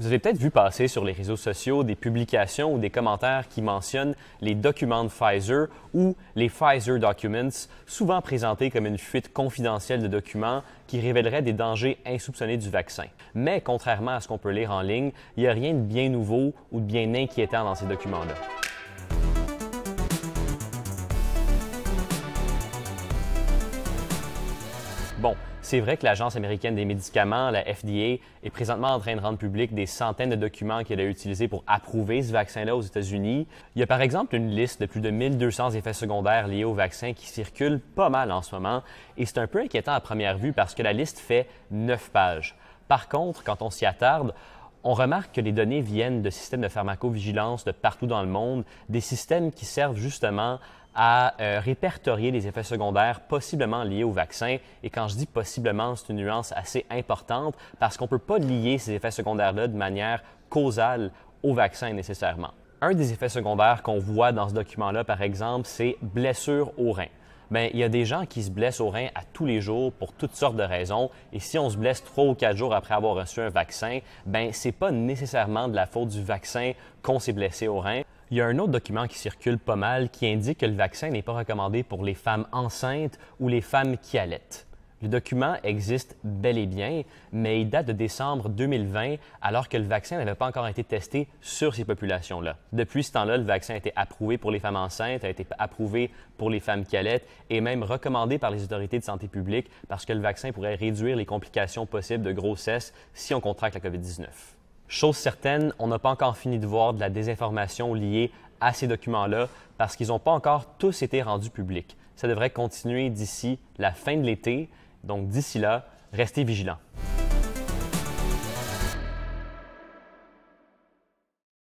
Vous avez peut-être vu passer sur les réseaux sociaux des publications ou des commentaires qui mentionnent les documents de Pfizer ou les Pfizer Documents, souvent présentés comme une fuite confidentielle de documents qui révélerait des dangers insoupçonnés du vaccin. Mais contrairement à ce qu'on peut lire en ligne, il n'y a rien de bien nouveau ou de bien inquiétant dans ces documents-là. Bon, c'est vrai que l'Agence américaine des médicaments, la FDA, est présentement en train de rendre public des centaines de documents qu'elle a utilisés pour approuver ce vaccin-là aux États-Unis. Il y a par exemple une liste de plus de 1200 effets secondaires liés au vaccin qui circule pas mal en ce moment, et c'est un peu inquiétant à première vue parce que la liste fait 9 pages. Par contre, quand on s'y attarde, on remarque que les données viennent de systèmes de pharmacovigilance de partout dans le monde, des systèmes qui servent justement à euh, répertorier les effets secondaires possiblement liés au vaccin. Et quand je dis possiblement, c'est une nuance assez importante parce qu'on ne peut pas lier ces effets secondaires-là de manière causale au vaccin nécessairement. Un des effets secondaires qu'on voit dans ce document-là, par exemple, c'est blessure au rein. Bien, il y a des gens qui se blessent au rein à tous les jours pour toutes sortes de raisons. Et si on se blesse trois ou quatre jours après avoir reçu un vaccin, ben, n'est pas nécessairement de la faute du vaccin qu'on s'est blessé au rein. Il y a un autre document qui circule pas mal qui indique que le vaccin n'est pas recommandé pour les femmes enceintes ou les femmes qui allaitent. Le document existe bel et bien, mais il date de décembre 2020, alors que le vaccin n'avait pas encore été testé sur ces populations-là. Depuis ce temps-là, le vaccin a été approuvé pour les femmes enceintes, a été approuvé pour les femmes qui allaitent et même recommandé par les autorités de santé publique parce que le vaccin pourrait réduire les complications possibles de grossesse si on contracte la COVID-19. Chose certaine, on n'a pas encore fini de voir de la désinformation liée à ces documents-là parce qu'ils n'ont pas encore tous été rendus publics. Ça devrait continuer d'ici la fin de l'été, donc d'ici là, restez vigilants.